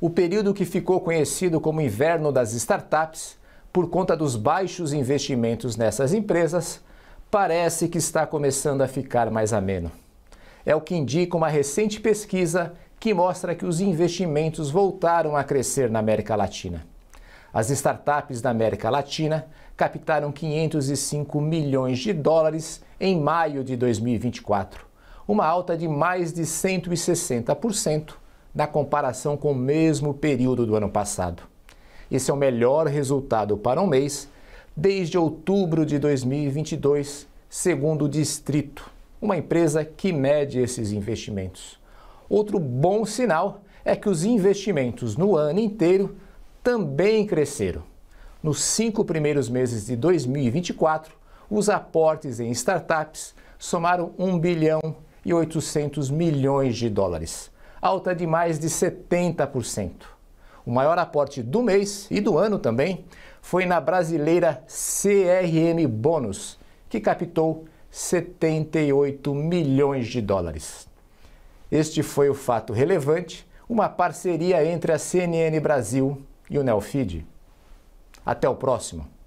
o período que ficou conhecido como inverno das startups, por conta dos baixos investimentos nessas empresas, parece que está começando a ficar mais ameno. É o que indica uma recente pesquisa que mostra que os investimentos voltaram a crescer na América Latina. As startups da América Latina captaram 505 milhões de dólares em maio de 2024, uma alta de mais de 160% na comparação com o mesmo período do ano passado. Esse é o melhor resultado para um mês desde outubro de 2022, segundo o Distrito, uma empresa que mede esses investimentos. Outro bom sinal é que os investimentos no ano inteiro também cresceram. Nos cinco primeiros meses de 2024, os aportes em startups somaram 1 bilhão e 800 milhões de dólares alta de mais de 70%. O maior aporte do mês e do ano também foi na brasileira CRM Bônus, que captou 78 milhões de dólares. Este foi o fato relevante, uma parceria entre a CNN Brasil e o Nelfeed. Até o próximo!